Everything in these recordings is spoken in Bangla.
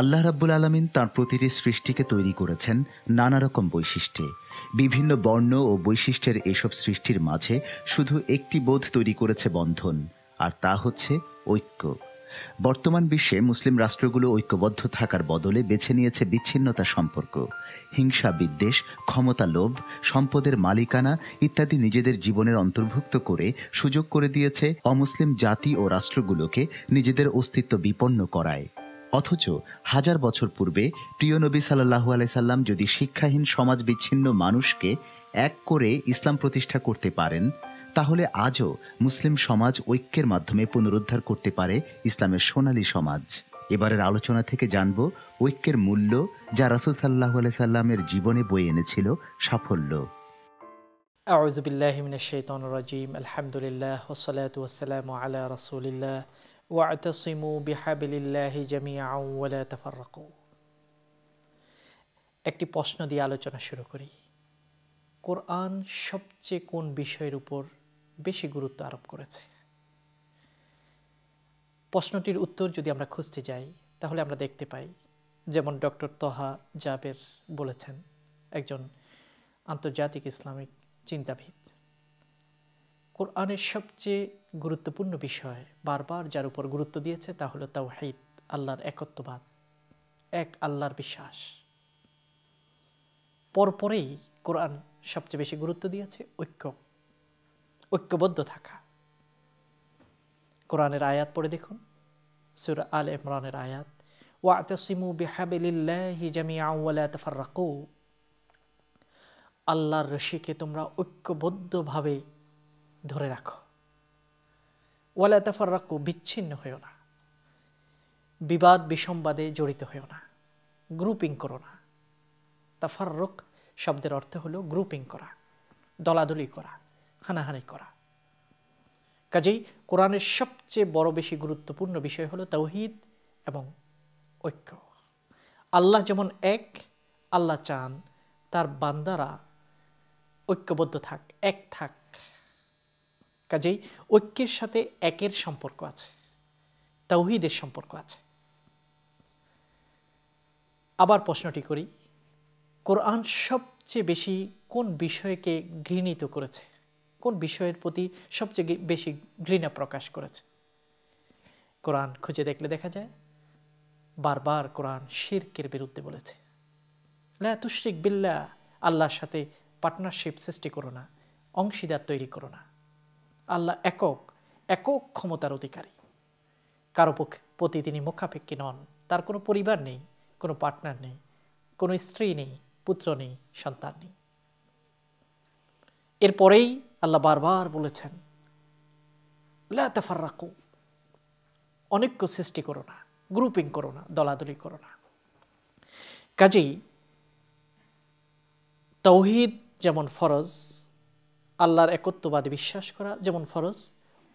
আল্লাহ রাব্বুল আলমিন তাঁর প্রতিটি সৃষ্টিকে তৈরি করেছেন নানা রকম বৈশিষ্ট্যে বিভিন্ন বর্ণ ও বৈশিষ্ট্যের এসব সৃষ্টির মাঝে শুধু একটি বোধ তৈরি করেছে বন্ধন আর তা হচ্ছে ঐক্য বর্তমান বিশ্বে মুসলিম রাষ্ট্রগুলো ঐক্যবদ্ধ থাকার বদলে বেছে নিয়েছে বিচ্ছিন্নতা সম্পর্ক হিংসা বিদ্বেষ ক্ষমতা লোভ সম্পদের মালিকানা ইত্যাদি নিজেদের জীবনের অন্তর্ভুক্ত করে সুযোগ করে দিয়েছে অমুসলিম জাতি ও রাষ্ট্রগুলোকে নিজেদের অস্তিত্ব বিপন্ন করায় অথচ হাজার বছর পূর্বে প্রিয় নবী সাল্লাহু আলাইসাল্লাম যদি শিক্ষাহীন সমাজ বিচ্ছিন্ন মানুষকে এক করে ইসলাম প্রতিষ্ঠা করতে পারেন তাহলে আজও মুসলিম সমাজ ঐক্যের মাধ্যমে পুনরুদ্ধার করতে পারে ইসলামের সোনালী সমাজ এবারের আলোচনা থেকে জানব ঐক্যের মূল্য যা রাসুল সাল্লাহ সাল্লামের জীবনে বয়ে এনেছিল সাফল্য আউজুবিল্লাহিমিনাশাইতানুরাজিম আলহামদুলিল্লাহ ওসলাতু ওয়াসসালামু আলা রাসূলিল্লাহ ওয়াতাসিমু বিহাবিলিল্লাহি জামিআন ওয়ালা তাফাররাকু একটি প্রশ্ন দিয়ে আলোচনা শুরু করি কোরআন সবচেয়ে কোন বিষয়ের উপর বেশি গুরুত্ব আরোপ করেছে প্রশ্নটির উত্তর যদি আমরা খুঁজতে যাই তাহলে আমরা দেখতে পাই যেমন ডক্টর তহা জাবের বলেছেন একজন আন্তর্জাতিক ইসলামিক চিন্তাবিদ কোরআনের সবচেয়ে গুরুত্বপূর্ণ বিষয় বারবার যার উপর গুরুত্ব দিয়েছে তা হলো তাও হাইদ আল্লাহর একত্ববাদ এক আল্লাহর বিশ্বাস পরপরেই কোরআন সবচেয়ে বেশি গুরুত্ব দিয়েছে ঐক্য ঐক্যবদ্ধ থাকা কোরআনের আয়াত পড়ে দেখুন সুর আল ইমরানের আয়াত ওয়াতসিমু বিহাবিলিল্লাহি জামিআ ওয়া লা তাফাররাকু আল্লাহর রশিকে তোমরা ঐক্যবদ্ধভাবে ধরে রাখো ওয়ালা তাফাররাকু বিচ্ছিন্ন হয়েও না বিবাদ বিসম্বাদে জড়িত হয়েও না গ্রুপিং করো না তাফাররুক শব্দের অর্থ হলো গ্রুপিং করা দলাদলি করা হানাহানি করা কাজেই কোরআনের সবচেয়ে বড় বেশি গুরুত্বপূর্ণ বিষয় হলো তৌহিদ এবং ঐক্য আল্লাহ যেমন এক আল্লাহ চান তার বান্দারা ঐক্যবদ্ধ থাক এক থাক কাজেই ঐক্যের সাথে একের সম্পর্ক আছে তাওহিদের সম্পর্ক আছে আবার প্রশ্নটি করি কোরআন সবচেয়ে বেশি কোন বিষয়কে ঘৃণিত করেছে কোন বিষয়ের প্রতি সবচেয়ে বেশি ঘৃণা প্রকাশ করেছে কোরআন খুঁজে দেখলে দেখা যায় বারবার কোরআন শিরকের বিরুদ্ধে বলেছে লাতুশ্রিক বিল্লা আল্লাহর সাথে পার্টনারশিপ সৃষ্টি করো না অংশীদার তৈরি করো না আল্লাহ একক একক ক্ষমতার অধিকারী কারো পক্ষে প্রতি তিনি মুখাপেক্ষী নন তার কোনো পরিবার নেই কোনো পার্টনার নেই কোনো স্ত্রী নেই পুত্র নেই সন্তান নেই এরপরেই আল্লাহ বারবার বলেছেন লাফার্রাকু অনেক সৃষ্টি করো না গ্রুপিং করো না দলাদলি করো না কাজেই তৌহিদ যেমন ফরজ আল্লাহর একত্ববাদে বিশ্বাস করা যেমন ফরজ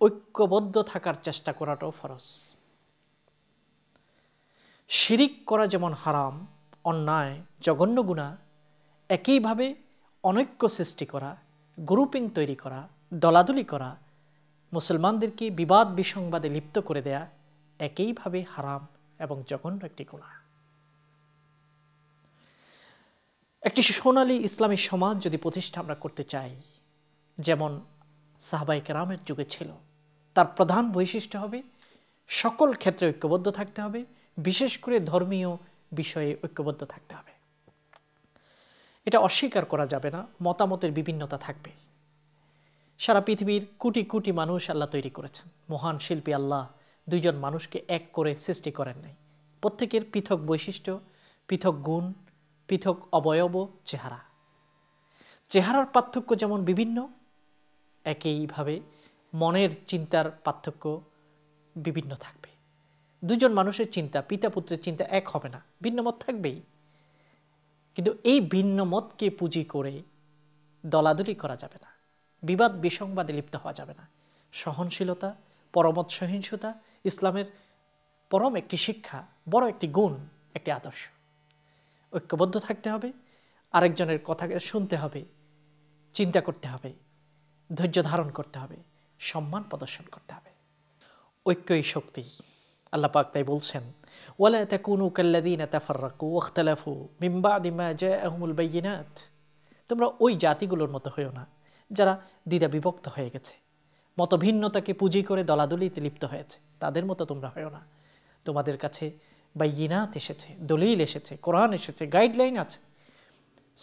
ঐক্যবদ্ধ থাকার চেষ্টা করাটাও ফরজ শিরিক করা যেমন হারাম অন্যায় জঘন্য গুণা একইভাবে অনৈক্য সৃষ্টি করা গ্রুপিং তৈরি করা দলাদলি করা মুসলমানদেরকে বিবাদ বিসংবাদে লিপ্ত করে দেয়া একইভাবে হারাম এবং জঘন্য একটি গুণা একটি সোনালী ইসলামী সমাজ যদি প্রতিষ্ঠা আমরা করতে চাই যেমন সাহবাই কেরামের যুগে ছিল তার প্রধান বৈশিষ্ট্য হবে সকল ক্ষেত্রে ঐক্যবদ্ধ থাকতে হবে বিশেষ করে ধর্মীয় বিষয়ে ঐক্যবদ্ধ থাকতে হবে এটা অস্বীকার করা যাবে না মতামতের বিভিন্নতা থাকবে সারা পৃথিবীর কোটি কোটি মানুষ আল্লাহ তৈরি করেছেন মহান শিল্পী আল্লাহ দুইজন মানুষকে এক করে সৃষ্টি করেন নাই প্রত্যেকের পৃথক বৈশিষ্ট্য পৃথক গুণ পৃথক অবয়ব চেহারা চেহারার পার্থক্য যেমন বিভিন্ন একইভাবে মনের চিন্তার পার্থক্য বিভিন্ন থাকবে দুজন মানুষের চিন্তা পিতা পুত্রের চিন্তা এক হবে না ভিন্নমত থাকবেই কিন্তু এই ভিন্ন মতকে পুঁজি করে দলাদলি করা যাবে না বিবাদ বিসংবাদে লিপ্ত হওয়া যাবে না সহনশীলতা পরমত সহিংসতা ইসলামের পরম একটি শিক্ষা বড় একটি গুণ একটি আদর্শ ঐক্যবদ্ধ থাকতে হবে আরেকজনের কথা শুনতে হবে চিন্তা করতে হবে ধৈর্য ধারণ করতে হবে সম্মান প্রদর্শন করতে হবে ঐক্যই শক্তি আল্লাপাক তাই বলছেন ওয়ালা তাকুনু কাল্লাদিন তাফার্রাকু ওখতালাফু মিম্বাদি মা জয় আহমুল বাইনাত তোমরা ওই জাতিগুলোর মতো হয়েও না যারা দ্বিধা বিভক্ত হয়ে গেছে মতভিন্নতাকে পুঁজি করে দলাদলিতে লিপ্ত হয়েছে তাদের মতো তোমরা হয়েও না তোমাদের কাছে বাইনাত এসেছে দলিল এসেছে কোরআন এসেছে গাইডলাইন আছে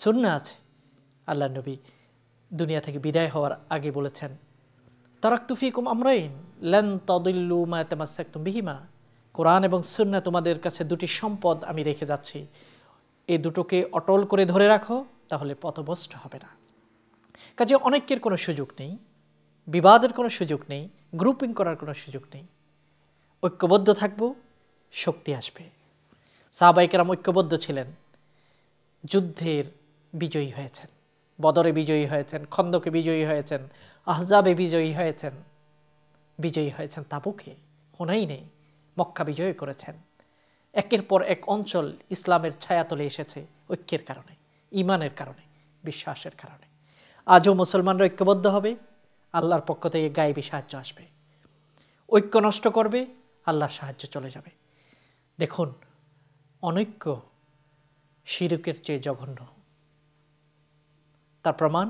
সুন্না আছে আল্লাহ নবী দুনিয়া থেকে বিদায় হওয়ার আগে বলেছেন তারাক তুফিকুম আমরাইন লেন তদুল্লু মা তেমাসাক তুম বিহিমা কোরআন এবং সুন্না তোমাদের কাছে দুটি সম্পদ আমি রেখে যাচ্ছি এই দুটোকে অটল করে ধরে রাখো তাহলে পথভ্রষ্ট হবে না কাজে অনেকের কোনো সুযোগ নেই বিবাদের কোনো সুযোগ নেই গ্রুপিং করার কোনো সুযোগ নেই ঐক্যবদ্ধ থাকব শক্তি আসবে সাহবাইকেরাম ঐক্যবদ্ধ ছিলেন যুদ্ধের বিজয়ী হয়েছেন বদরে বিজয়ী হয়েছেন খন্দকে বিজয়ী হয়েছেন আহজাবে বিজয়ী হয়েছেন বিজয়ী হয়েছেন তাবুকে হোনাই নেই মক্কা বিজয় করেছেন একের পর এক অঞ্চল ইসলামের ছায়া তলে এসেছে ঐক্যের কারণে ইমানের কারণে বিশ্বাসের কারণে আজও মুসলমানরা ঐক্যবদ্ধ হবে আল্লাহর পক্ষ থেকে গায়েবি সাহায্য আসবে ঐক্য নষ্ট করবে আল্লাহর সাহায্য চলে যাবে দেখুন অনৈক্য শিরুকের চেয়ে জঘন্য তার প্রমাণ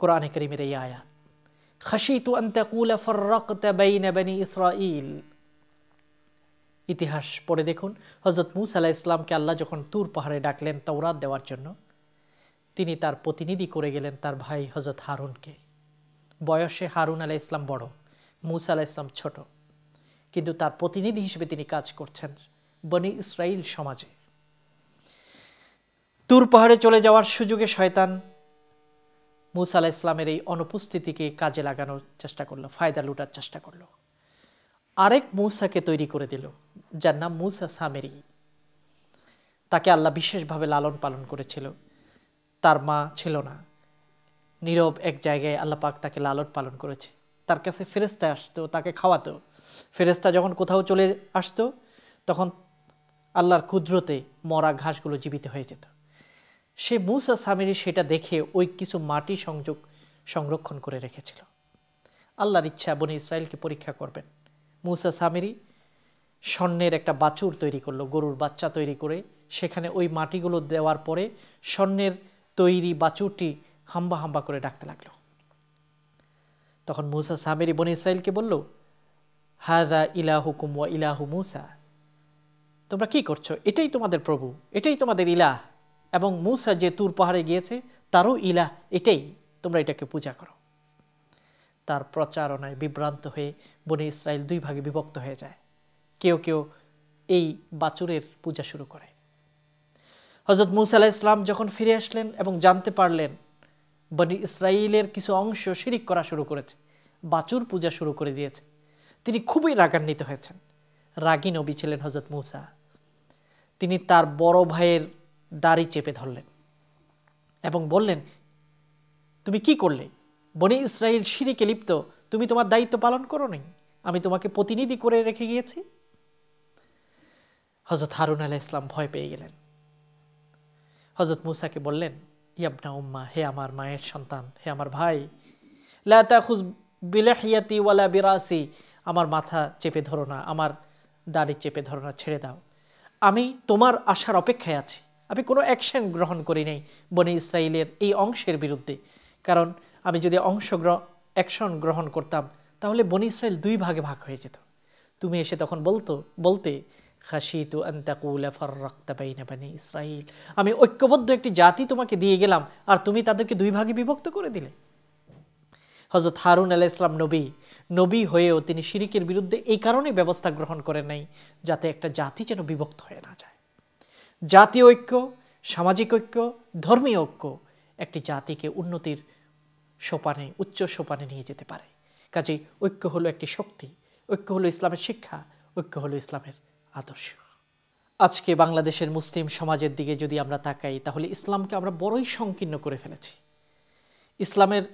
কোরআনে করিমের এই আয়াত খাসি তু আন্তাকুলা ফর্রকতা বাইনা বানি ইসরাইল ইতিহাস পড়ে দেখুন হজরত আলাহ ইসলামকে আল্লাহ যখন তুর পাহাড়ে ডাকলেন তাওরাত দেওয়ার জন্য তিনি তার প্রতিনিধি করে গেলেন তার ভাই হজরত হারুনকে বয়সে হারুন আলাহ ইসলাম বড় মুসা আলাহ ইসলাম ছোট কিন্তু তার প্রতিনিধি হিসেবে তিনি কাজ করছেন বনি ইসরায়েল সমাজে তুর পাহাড়ে চলে যাওয়ার সুযোগে শয়তান মুসা আলাহ ইসলামের এই অনুপস্থিতিকে কাজে লাগানোর চেষ্টা করলো ফায়দা লুটার চেষ্টা করলো আরেক মূসাকে তৈরি করে দিল যার নাম মূসা সামেরি তাকে আল্লাহ বিশেষভাবে লালন পালন করেছিল তার মা ছিল না নীরব এক জায়গায় আল্লাহ পাক তাকে লালন পালন করেছে তার কাছে ফেরেস্তা আসতো তাকে খাওয়াতো ফেরেস্তা যখন কোথাও চলে আসতো তখন আল্লাহর কুদরতে মরা ঘাসগুলো জীবিত হয়ে যেত সে মুসা সামিরি সেটা দেখে ওই কিছু মাটি সংযোগ সংরক্ষণ করে রেখেছিল আল্লাহর ইচ্ছা বনে ইসরায়েলকে পরীক্ষা করবেন মুসা সামেরি স্বর্ণের একটা বাছুর তৈরি করলো গরুর বাচ্চা তৈরি করে সেখানে ওই মাটিগুলো দেওয়ার পরে স্বর্ণের তৈরি বাছুরটি হাম্বা হাম্বা করে ডাকতে লাগলো তখন মুসা সামেরি বনে ইসরায়েলকে বলল হাদা ইলাহুকুম ওয়া ইলাহু মুসা তোমরা কি করছো এটাই তোমাদের প্রভু এটাই তোমাদের ইলাহ এবং মুসা যে তুর পাহাড়ে গিয়েছে তারও ইলাহ এটাই তোমরা এটাকে পূজা করো তার প্রচারণায় বিভ্রান্ত হয়ে বনে ইসরায়েল দুই ভাগে বিভক্ত হয়ে যায় কেউ কেউ এই বাছুরের পূজা শুরু করে হজরত মুসাল্লাহ ইসলাম যখন ফিরে আসলেন এবং জানতে পারলেন বনি ইসরায়েলের কিছু অংশ শিরিক করা শুরু করেছে বাচুর পূজা শুরু করে দিয়েছে তিনি খুবই রাগান্বিত হয়েছেন রাগী নবী ছিলেন হজরত মুসা তিনি তার বড় ভাইয়ের দাড়ি চেপে ধরলেন এবং বললেন তুমি কি করলে বনি ইসরায়েল সিঁড়িকে লিপ্ত তুমি তোমার দায়িত্ব পালন করো নি আমি তোমাকে প্রতিনিধি করে রেখে গিয়েছি হজরত হারুন আলাহ ইসলাম ভয় পেয়ে গেলেন হজরত মুসাকে বললেন ইয়াবনা উম্মা হে আমার মায়ের সন্তান হে আমার ভাই লাতা খুজ বিলাহিয়াতি ওয়ালা বিরাসি আমার মাথা চেপে ধরো না আমার দাড়ি চেপে ধরো না ছেড়ে দাও আমি তোমার আশার অপেক্ষায় আছি আমি কোনো অ্যাকশন গ্রহণ করি নাই বনে ইসরায়েলের এই অংশের বিরুদ্ধে কারণ আমি যদি অংশগ্রহ অ্যাকশন গ্রহণ করতাম তাহলে বন ইসরায়েল দুই ভাগে ভাগ হয়ে যেত তুমি এসে তখন বলতো বলতে তু আন্তাকুলাফারাক্তাবাইনাবানি ইসরাইল আমি ঐক্যবদ্ধ একটি জাতি তোমাকে দিয়ে গেলাম আর তুমি তাদেরকে দুই ভাগে বিভক্ত করে দিলে হজরত হারুন আলাহ ইসলাম নবী নবী হয়েও তিনি শিরিকের বিরুদ্ধে এই কারণে ব্যবস্থা গ্রহণ করেন নাই যাতে একটা জাতি যেন বিভক্ত হয়ে না যায় জাতীয় ঐক্য সামাজিক ঐক্য ধর্মীয় ঐক্য একটি জাতিকে উন্নতির সোপানে উচ্চ সোপানে নিয়ে যেতে পারে কাজে ঐক্য হলো একটি শক্তি ঐক্য হলো ইসলামের শিক্ষা ঐক্য হলো ইসলামের আদর্শ আজকে বাংলাদেশের মুসলিম সমাজের দিকে যদি আমরা তাকাই তাহলে ইসলামকে আমরা বড়ই সংকীর্ণ করে ফেলেছি ইসলামের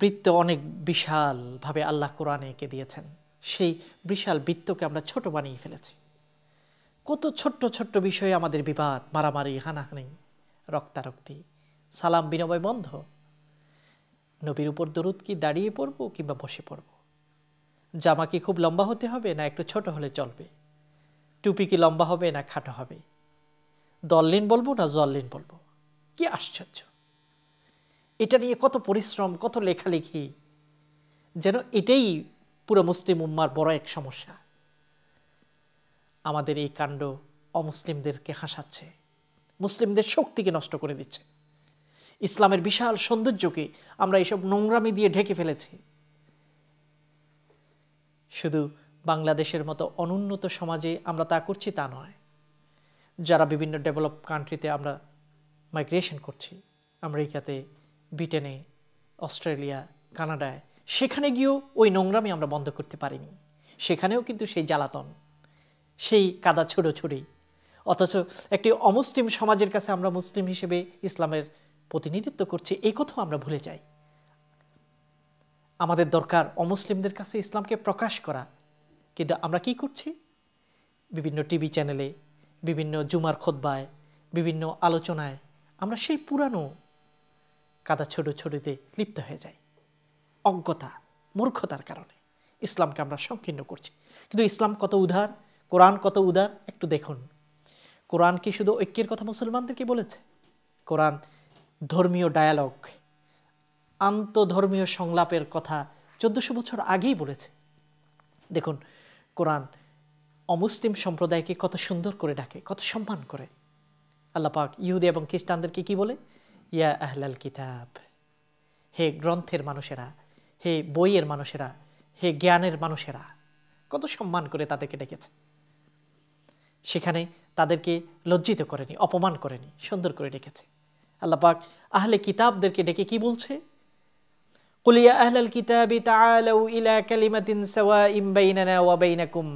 বৃত্ত অনেক বিশালভাবে আল্লাহ কোরআনে এঁকে দিয়েছেন সেই বিশাল বৃত্তকে আমরা ছোট বানিয়ে ফেলেছি কত ছোট্ট ছোট্ট বিষয়ে আমাদের বিবাদ মারামারি হানাহানি রক্তারক্তি সালাম বিনময় বন্ধ নবীর উপর দরুদ কি দাঁড়িয়ে পড়ব কিংবা বসে পড়ব জামা কি খুব লম্বা হতে হবে না একটু ছোট হলে চলবে টুপি কি লম্বা হবে না খাটো হবে দললিন বলবো না জললিন বলবো কি আশ্চর্য এটা নিয়ে কত পরিশ্রম কত লেখালেখি যেন এটাই পুরো মুসলিম উম্মার বড় এক সমস্যা আমাদের এই কাণ্ড অমুসলিমদেরকে হাসাচ্ছে মুসলিমদের শক্তিকে নষ্ট করে দিচ্ছে ইসলামের বিশাল সৌন্দর্যকে আমরা এসব নোংরামি দিয়ে ঢেকে ফেলেছি শুধু বাংলাদেশের মতো অনুন্নত সমাজে আমরা তা করছি তা নয় যারা বিভিন্ন ডেভেলপ কান্ট্রিতে আমরা মাইগ্রেশন করছি আমেরিকাতে ব্রিটেনে অস্ট্রেলিয়া কানাডায় সেখানে গিয়েও ওই নোংরামি আমরা বন্ধ করতে পারিনি সেখানেও কিন্তু সেই জ্বালাতন সেই কাদা ছুড়ো ছুড়ি অথচ একটি অমুসলিম সমাজের কাছে আমরা মুসলিম হিসেবে ইসলামের প্রতিনিধিত্ব করছে এই কথাও আমরা ভুলে যাই আমাদের দরকার অমুসলিমদের কাছে ইসলামকে প্রকাশ করা কিন্তু আমরা কি করছি বিভিন্ন টিভি চ্যানেলে বিভিন্ন জুমার খোদ্বায় বিভিন্ন আলোচনায় আমরা সেই পুরানো কাদা ছোট ছোটোতে লিপ্ত হয়ে যাই অজ্ঞতা মূর্খতার কারণে ইসলামকে আমরা সংকীর্ণ করছি কিন্তু ইসলাম কত উদার কোরআন কত উদার একটু দেখুন কোরআন কি শুধু ঐক্যের কথা মুসলমানদেরকে বলেছে কোরআন ধর্মীয় ডায়ালগ আন্তধর্মীয় সংলাপের কথা চোদ্দশো বছর আগেই বলেছে দেখুন কোরআন অমুসলিম সম্প্রদায়কে কত সুন্দর করে ডাকে কত সম্মান করে আল্লাপাক ইহুদি এবং খ্রিস্টানদেরকে কি বলে ইয়া আহলাল কিতাব হে গ্রন্থের মানুষেরা হে বইয়ের মানুষেরা হে জ্ঞানের মানুষেরা কত সম্মান করে তাদেরকে ডেকেছে সেখানে তাদেরকে লজ্জিত করেনি অপমান করেনি সুন্দর করে ডেকেছে আল্লাহ পাক আহলে কিতাবদেরকে ডেকে কি বলছে কুলিয়া আহলাল কিতাবি তাআলাউ ইলা কালিমাতিন সাওয়াইম বাইনানা ওয়া বাইনাকুম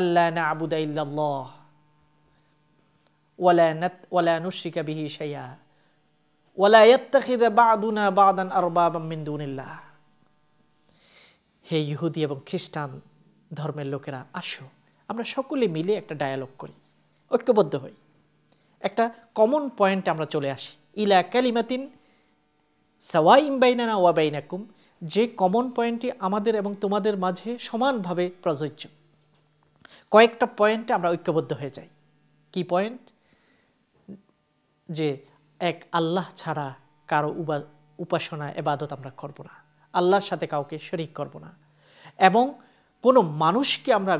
আল্লা না'বুদা ইল্লাল্লাহ ওয়ালা নাত ওয়ালা নুশরিকা বিহি শাইআ ওয়ালা ইয়াত্তাখিযা বা'দুনা বা'দান আরবাবাম মিন দুনিল্লাহ হে ইহুদি এবং খ্রিস্টান ধর্মের লোকেরা আসো আমরা সকলে মিলে একটা ডায়ালগ করি ঐক্যবদ্ধ হই একটা কমন পয়েন্টে আমরা চলে আসি ইলা ক্যালিমাতিন সাওয়াই ইম্বাইনানা ওয়াবাইনাকুম যে কমন পয়েন্টটি আমাদের এবং তোমাদের মাঝে সমানভাবে প্রযোজ্য কয়েকটা পয়েন্টে আমরা ঐক্যবদ্ধ হয়ে যাই কি পয়েন্ট যে এক আল্লাহ ছাড়া কারো উপাসনা এবাদত আমরা করব না আল্লাহর সাথে কাউকে শরিক করব না এবং কোনো মানুষকে আমরা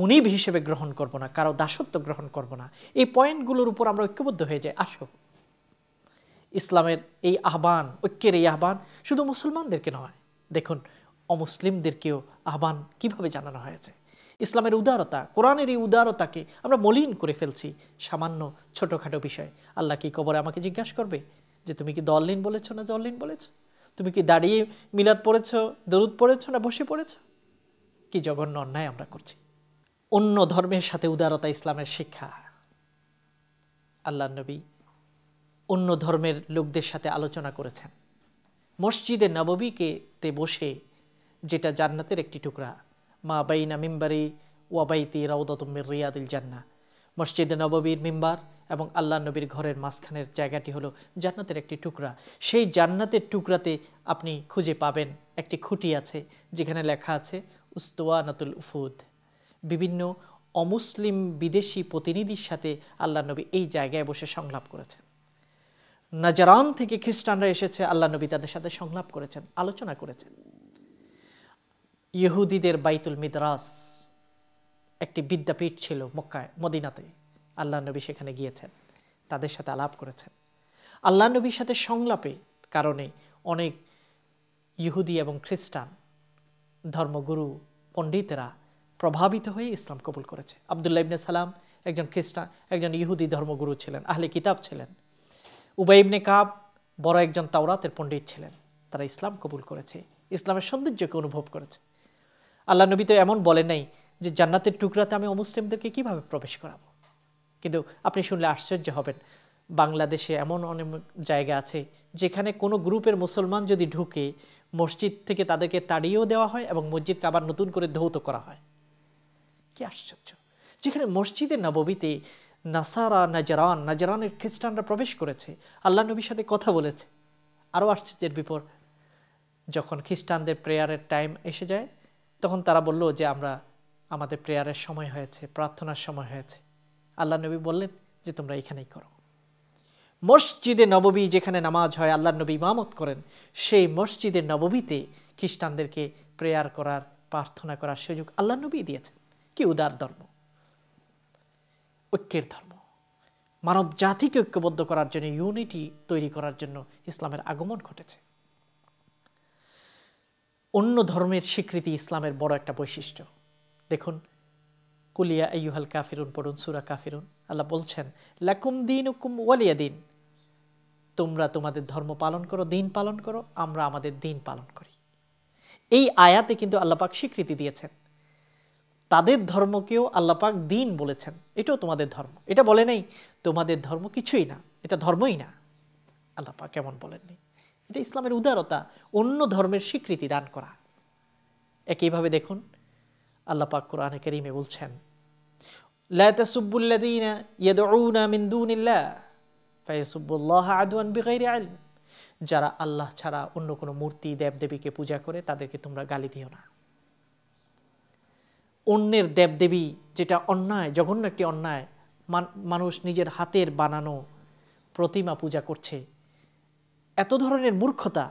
মুনিব হিসেবে গ্রহণ করব না কারো দাসত্ব গ্রহণ করব না এই পয়েন্টগুলোর উপর আমরা ঐক্যবদ্ধ হয়ে যাই আসো ইসলামের এই আহ্বান ঐক্যের এই আহ্বান শুধু মুসলমানদেরকে নয় দেখুন অমুসলিমদেরকেও আহ্বান কিভাবে জানানো হয়েছে ইসলামের উদারতা কোরআনের এই উদারতাকে আমরা মলিন করে ফেলছি সামান্য ছোটোখাটো বিষয় আল্লাহ কি কবরে আমাকে জিজ্ঞাসা করবে যে তুমি কি দললিন বলেছ না জললিন বলেছ তুমি কি দাঁড়িয়ে মিলাদ পড়েছ দরুদ পড়েছ না বসে পড়েছ কি জঘন্য অন্যায় আমরা করছি অন্য ধর্মের সাথে উদারতা ইসলামের শিক্ষা আল্লাহ নবী অন্য ধর্মের লোকদের সাথে আলোচনা করেছেন মসজিদে নববীকে তে বসে যেটা জান্নাতের একটি টুকরা মা বাইনা মিম্বারি ওয়াবাইতি রাউদাতুম্বির রিয়াদুল জান্না মসজিদে নববীর মিম্বার এবং আল্লাহ নবীর ঘরের মাঝখানের জায়গাটি হলো জান্নাতের একটি টুকরা সেই জান্নাতের টুকরাতে আপনি খুঁজে পাবেন একটি খুঁটি আছে যেখানে লেখা আছে উস্তোয়ানাতুল উফুদ বিভিন্ন অমুসলিম বিদেশি প্রতিনিধির সাথে আল্লাহ নবী এই জায়গায় বসে সংলাপ করেছেন নাজারান থেকে খ্রিস্টানরা এসেছে আল্লাহ নবী তাদের সাথে সংলাপ করেছেন আলোচনা করেছেন ইহুদিদের বাইতুল মিদরাস একটি বিদ্যাপীঠ ছিল মক্কায় মদিনাতে আল্লাহ নবী সেখানে গিয়েছেন তাদের সাথে আলাপ করেছেন আল্লাহ নবীর সাথে সংলাপে কারণে অনেক ইহুদি এবং খ্রিস্টান ধর্মগুরু পণ্ডিতেরা প্রভাবিত হয়ে ইসলাম কবুল করেছে আবদুল্লাহ ইবনে সালাম একজন খ্রিস্টান একজন ইহুদি ধর্মগুরু ছিলেন আহলে কিতাব ছিলেন উবাইবনে কাব বড় একজন তাওরাতের পণ্ডিত ছিলেন তারা ইসলাম কবুল করেছে ইসলামের সৌন্দর্যকে অনুভব করেছে আল্লাহ নবী তো এমন বলে নাই যে জান্নাতের টুকরাতে আমি অমুসলিমদেরকে কিভাবে প্রবেশ করাবো কিন্তু আপনি শুনলে আশ্চর্য হবেন বাংলাদেশে এমন অনেক জায়গা আছে যেখানে কোনো গ্রুপের মুসলমান যদি ঢুকে মসজিদ থেকে তাদেরকে তাড়িয়েও দেওয়া হয় এবং মসজিদকে আবার নতুন করে ধৌত করা হয় কি আশ্চর্য যেখানে মসজিদে নববীতে নাসারা নাজরান নাজরানের খ্রিস্টানরা প্রবেশ করেছে আল্লাহ নবীর সাথে কথা বলেছে আরও আশ্চর্যের বিপর যখন খ্রিস্টানদের প্রেয়ারের টাইম এসে যায় তখন তারা বলল যে আমরা আমাদের প্রেয়ারের সময় হয়েছে প্রার্থনার সময় হয়েছে আল্লাহ নবী বললেন যে তোমরা এখানেই করো মসজিদে নববী যেখানে নামাজ হয় আল্লাহ নবী ইমামত করেন সেই মসজিদে নববীতে খ্রিস্টানদেরকে প্রেয়ার করার প্রার্থনা করার সুযোগ আল্লাহ নবী দিয়েছেন কি উদার ধর্ম ঐক্যের ধর্ম মানব জাতিকে ঐক্যবদ্ধ করার জন্য ইউনিটি তৈরি করার জন্য ইসলামের আগমন ঘটেছে অন্য ধর্মের স্বীকৃতি ইসলামের বড় একটা বৈশিষ্ট্য দেখুন কুলিয়া ইউহাল কাফিরুন পড়ুন সুরা কাফিরুন আল্লাহ বলছেন লাকুম দিন উকুম ওয়ালিয়া দিন তোমরা তোমাদের ধর্ম পালন করো দিন পালন করো আমরা আমাদের দিন পালন করি এই আয়াতে কিন্তু আল্লাপাক স্বীকৃতি দিয়েছেন তাদের ধর্মকেও আল্লাপাক দিন বলেছেন এটাও তোমাদের ধর্ম এটা বলে নেই তোমাদের ধর্ম কিছুই না এটা ধর্মই না আল্লাপাক কেমন বলেননি এটা ইসলামের উদারতা অন্য ধর্মের স্বীকৃতি দান করা একইভাবে দেখুন আল্লাপাক কোরআনে কেরিমে বলছেন যারা আল্লাহ ছাড়া অন্য কোনো মূর্তি দেবদেবীকে পূজা করে তাদেরকে তোমরা গালি দিও না অন্যের দেবদেবী যেটা অন্যায় জঘন্য একটি অন্যায় মানুষ নিজের হাতের বানানো প্রতিমা পূজা করছে এত ধরনের মূর্খতা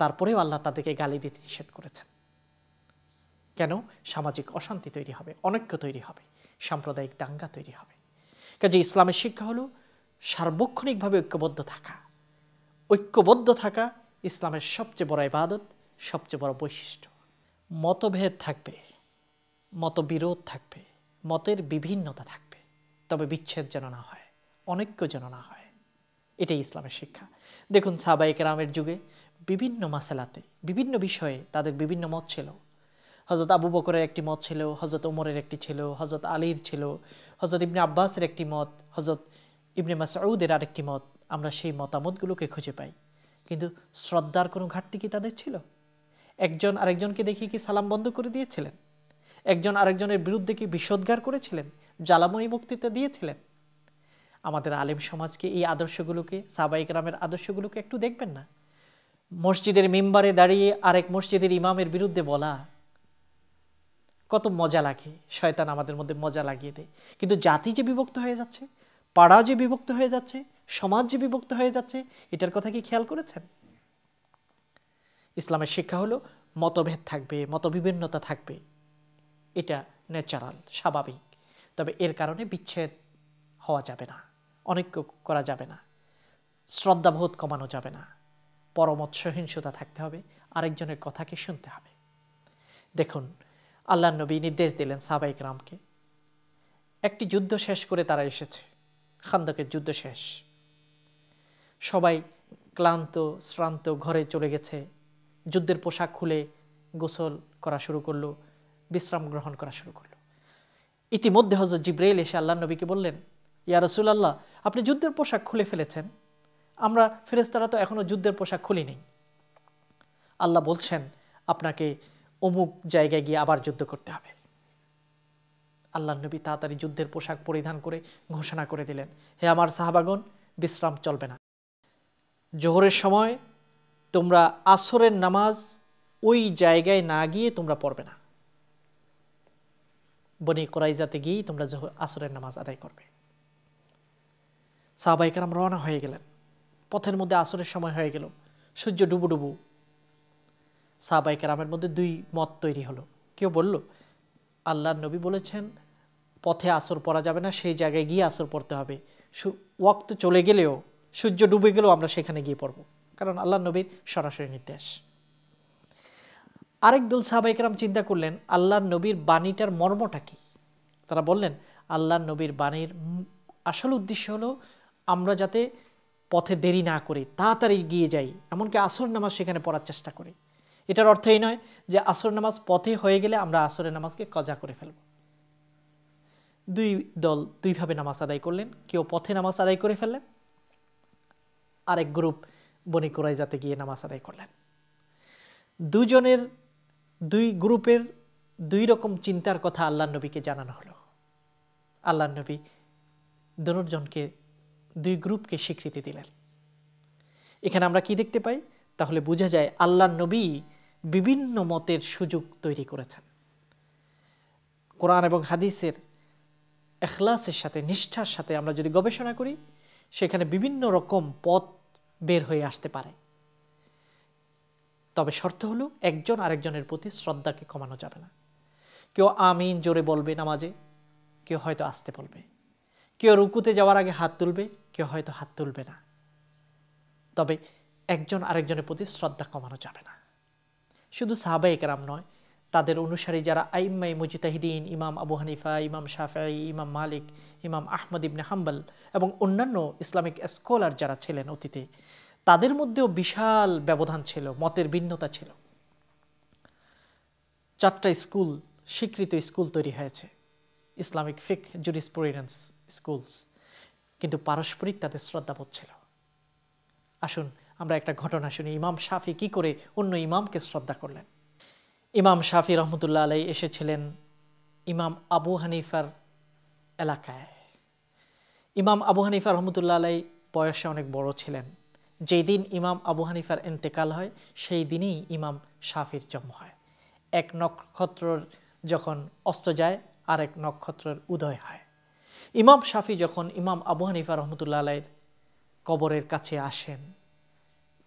তারপরেও আল্লাহ তাদেরকে গালি দিতে নিষেধ করেছেন কেন সামাজিক অশান্তি তৈরি হবে অনৈক্য তৈরি হবে সাম্প্রদায়িক দাঙ্গা তৈরি হবে কাজে ইসলামের শিক্ষা হলো সার্বক্ষণিকভাবে ঐক্যবদ্ধ থাকা ঐক্যবদ্ধ থাকা ইসলামের সবচেয়ে বড় ইবাদত সবচেয়ে বড় বৈশিষ্ট্য মতভেদ থাকবে মতবিরোধ থাকবে মতের বিভিন্নতা থাকবে তবে বিচ্ছেদ যেন না হয় অনৈক্য যেন না হয় এটাই ইসলামের শিক্ষা দেখুন সাবাইক রামের যুগে বিভিন্ন মাসালাতে বিভিন্ন বিষয়ে তাদের বিভিন্ন মত ছিল হজরত আবু বকরের একটি মত ছিল হজরত ওমরের একটি ছিল হজরত আলীর ছিল হজরত ইবনে আব্বাসের একটি মত হজরত ইবনে মাসউদের আরেকটি মত আমরা সেই মতামতগুলোকে খুঁজে পাই কিন্তু শ্রদ্ধার কোনো ঘাটতি কি তাদের ছিল একজন আরেকজনকে দেখিয়ে কি সালাম বন্ধ করে দিয়েছিলেন একজন আরেকজনের বিরুদ্ধে কি বিষোদ্গার করেছিলেন জ্বালাময়ী বক্তৃতা দিয়েছিলেন আমাদের আলেম সমাজকে এই আদর্শগুলোকে সাবাইক রামের আদর্শগুলোকে একটু দেখবেন না মসজিদের মেম্বারে দাঁড়িয়ে আরেক মসজিদের ইমামের বিরুদ্ধে বলা কত মজা লাগে শয়তান আমাদের মধ্যে মজা লাগিয়ে দেয় কিন্তু জাতি যে বিভক্ত হয়ে যাচ্ছে পাড়া যে বিভক্ত হয়ে যাচ্ছে সমাজ যে বিভক্ত হয়ে যাচ্ছে এটার কথা কি খেয়াল করেছেন ইসলামের শিক্ষা হলো মতভেদ থাকবে মতবিভিন্নতা থাকবে এটা ন্যাচারাল স্বাভাবিক তবে এর কারণে বিচ্ছেদ হওয়া যাবে না অনৈক্য করা যাবে না শ্রদ্ধাবোধ কমানো যাবে না পরমত সহিংসতা থাকতে হবে আরেকজনের কথাকে শুনতে হবে দেখুন আল্লাহ নবী নির্দেশ দিলেন সাবাইক রামকে একটি যুদ্ধ শেষ করে তারা এসেছে খান্দকের যুদ্ধ শেষ সবাই ক্লান্ত শ্রান্ত ঘরে চলে গেছে যুদ্ধের পোশাক খুলে গোসল করা শুরু করলো বিশ্রাম গ্রহণ করা শুরু করলো ইতিমধ্যে হজরত জিব্রাইল এসে আল্লাহ নবীকে বললেন ইয়া রসুল আল্লাহ আপনি যুদ্ধের পোশাক খুলে ফেলেছেন আমরা ফেরেস্তারা তো এখনও যুদ্ধের পোশাক খুলিনি আল্লাহ বলছেন আপনাকে অমুক জায়গায় গিয়ে আবার যুদ্ধ করতে হবে আল্লাহ নবী তাড়াতাড়ি যুদ্ধের পোশাক পরিধান করে ঘোষণা করে দিলেন হে আমার সাহাবাগন বিশ্রাম চলবে না জোহরের সময় তোমরা আসরের নামাজ ওই জায়গায় না গিয়ে তোমরা পড়বে না বনি কোরাইজাতে গিয়েই তোমরা আসরের নামাজ আদায় করবে সাহবাইকারাম রওনা হয়ে গেলেন পথের মধ্যে আসরের সময় হয়ে গেল সূর্য ডুবু ডুবু সাহবাইকারামের মধ্যে দুই মত তৈরি হলো কেউ বলল আল্লাহ নবী বলেছেন পথে আসর পরা যাবে না সেই জায়গায় গিয়ে আসর পড়তে হবে ওয়াক্ত চলে গেলেও সূর্য ডুবে গেলেও আমরা সেখানে গিয়ে পড়ব কারণ আল্লাহ নবীর সরাসরি নির্দেশ আরেক দল সাহাবাইকরাম চিন্তা করলেন আল্লাহ নবীর বাণীটার মর্মটা কি তারা বললেন আল্লাহ নবীর বাণীর আসল উদ্দেশ্য হলো আমরা যাতে পথে দেরি না করি তাড়াতাড়ি গিয়ে যাই এমনকি আসর নামাজ সেখানে পড়ার চেষ্টা করি এটার অর্থ এই নয় যে আসর নামাজ পথে হয়ে গেলে আমরা আসরের নামাজকে কজা করে ফেলব দুই দল দুইভাবে নামাজ আদায় করলেন কেউ পথে নামাজ আদায় করে ফেললেন আরেক গ্রুপ বনিকুরাই যাতে গিয়ে নামাজ আদায় করলেন দুজনের দুই গ্রুপের দুই রকম চিন্তার কথা আল্লাহ নবীকে জানানো হলো আল্লাহ নবী দনুরজনকে দুই গ্রুপকে স্বীকৃতি দিলেন এখানে আমরা কি দেখতে পাই তাহলে বোঝা যায় আল্লাহ নবী বিভিন্ন মতের সুযোগ তৈরি করেছেন কোরআন এবং হাদিসের এখলাসের সাথে নিষ্ঠার সাথে আমরা যদি গবেষণা করি সেখানে বিভিন্ন রকম পথ বের হয়ে আসতে পারে তবে শর্ত হলো একজন আরেকজনের প্রতি শ্রদ্ধাকে কমানো যাবে না কেউ আমিন জোরে বলবে নামাজে কেউ হয়তো আসতে বলবে কেউ রুকুতে যাওয়ার আগে হাত তুলবে কেউ হয়তো হাত তুলবে না তবে একজন আরেকজনের প্রতি শ্রদ্ধা কমানো যাবে না শুধু সাহাবা একরাম নয় তাদের অনুসারী যারা আইম্মাই মুজিতাহিদিন ইমাম আবু হানিফা ইমাম শাফাই ইমাম মালিক ইমাম আহমদ ইবনে হাম্বল এবং অন্যান্য ইসলামিক স্কলার যারা ছিলেন অতীতে তাদের মধ্যেও বিশাল ব্যবধান ছিল মতের ভিন্নতা ছিল চারটা স্কুল স্বীকৃত স্কুল তৈরি হয়েছে ইসলামিক ফিক জুরিসপ্রুডেন্স স্কুলস কিন্তু পারস্পরিক তাদের শ্রদ্ধাবোধ ছিল আসুন আমরা একটা ঘটনা শুনি ইমাম শাফি কি করে অন্য ইমামকে শ্রদ্ধা করলেন ইমাম শাফি রহমতুল্লাহ আলাই এসেছিলেন ইমাম আবু হানিফার এলাকায় ইমাম আবু হানিফা রহমতুল্লা আলাই বয়সে অনেক বড় ছিলেন যেই দিন ইমাম আবু হানিফার ইন্তেকাল হয় সেই দিনই ইমাম সাফির জন্ম হয় এক নক্ষত্রর যখন অস্ত যায় আর এক নক্ষত্রের উদয় হয় ইমাম সাফি যখন ইমাম আবু হানিফা রহমতুল্লা আলাইয়ের কবরের কাছে আসেন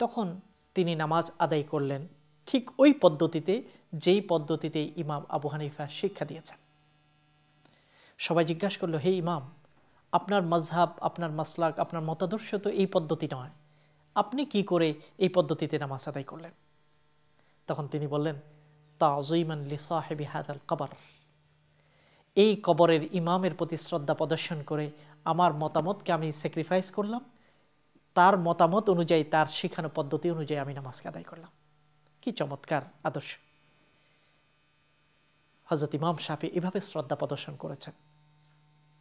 তখন তিনি নামাজ আদায় করলেন ঠিক ওই পদ্ধতিতে যেই পদ্ধতিতে ইমাম আবু হানিফা শিক্ষা দিয়েছেন সবাই জিজ্ঞাসা করলো হে ইমাম আপনার মজহাব আপনার মাসলাক আপনার মতাদর্শ তো এই পদ্ধতি নয় আপনি কি করে এই পদ্ধতিতে নামাজ আদায় করলেন তখন তিনি বললেন তাজইমান লি হাদাল কবর এই কবরের ইমামের প্রতি শ্রদ্ধা প্রদর্শন করে আমার মতামতকে আমি স্যাক্রিফাইস করলাম তার মতামত অনুযায়ী তার শিখানো পদ্ধতি অনুযায়ী আমি নামাজকে আদায় করলাম কি চমৎকার আদর্শ হজরত ইমাম সাহেব এভাবে শ্রদ্ধা প্রদর্শন করেছেন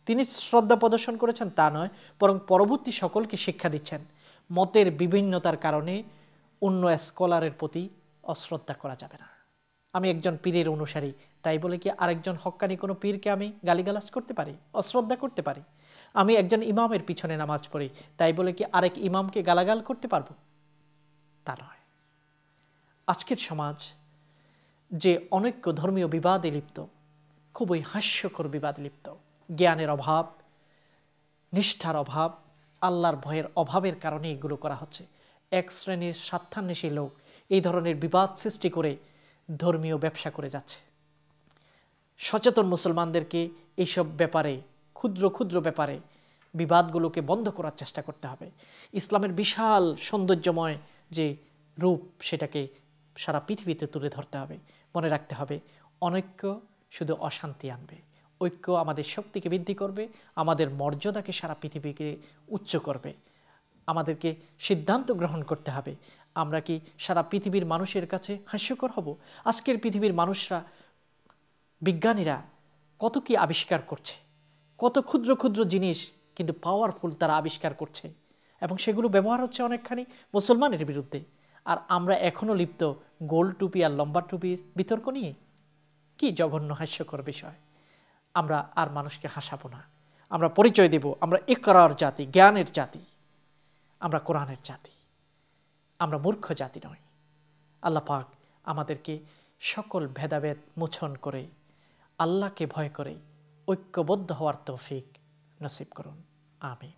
তিনি শ্রদ্ধা প্রদর্শন করেছেন তা নয় বরং পরবর্তী সকলকে শিক্ষা দিচ্ছেন মতের বিভিন্নতার কারণে অন্য স্কলারের প্রতি অশ্রদ্ধা করা যাবে না আমি একজন পীরের অনুসারী তাই বলে কি আরেকজন হক্কানি কোনো পীরকে আমি গালিগালাজ করতে পারি অশ্রদ্ধা করতে পারি আমি একজন ইমামের পিছনে নামাজ পড়ি তাই বলে কি আরেক ইমামকে গালাগাল করতে পারবো তা নয় আজকের সমাজ যে অনৈক্য ধর্মীয় বিবাদে লিপ্ত খুবই হাস্যকর বিবাদ লিপ্ত জ্ঞানের অভাব নিষ্ঠার অভাব আল্লাহর ভয়ের অভাবের কারণে এগুলো করা হচ্ছে এক শ্রেণীর স্বার্থান্বেষী লোক এই ধরনের বিবাদ সৃষ্টি করে ধর্মীয় ব্যবসা করে যাচ্ছে সচেতন মুসলমানদেরকে এইসব ব্যাপারে ক্ষুদ্র ক্ষুদ্র ব্যাপারে বিবাদগুলোকে বন্ধ করার চেষ্টা করতে হবে ইসলামের বিশাল সৌন্দর্যময় যে রূপ সেটাকে সারা পৃথিবীতে তুলে ধরতে হবে মনে রাখতে হবে অনৈক্য শুধু অশান্তি আনবে ঐক্য আমাদের শক্তিকে বৃদ্ধি করবে আমাদের মর্যাদাকে সারা পৃথিবীকে উচ্চ করবে আমাদেরকে সিদ্ধান্ত গ্রহণ করতে হবে আমরা কি সারা পৃথিবীর মানুষের কাছে হাস্যকর হব আজকের পৃথিবীর মানুষরা বিজ্ঞানীরা কত কি আবিষ্কার করছে কত ক্ষুদ্র ক্ষুদ্র জিনিস কিন্তু পাওয়ারফুল তারা আবিষ্কার করছে এবং সেগুলো ব্যবহার হচ্ছে অনেকখানি মুসলমানের বিরুদ্ধে আর আমরা এখনও লিপ্ত গোল টুপি আর লম্বা টুপির বিতর্ক নিয়ে কি জঘন্য হাস্যকর বিষয় আমরা আর মানুষকে হাসাবো না আমরা পরিচয় দেব আমরা একরার জাতি জ্ঞানের জাতি আমরা কোরআনের জাতি আমরা মূর্খ জাতি নই আল্লাহ পাক আমাদেরকে সকল ভেদাভেদ মোছন করে আল্লাহকে ভয় করে ঐক্যবদ্ধ হওয়ার তৌফিক নসিব করুন আমি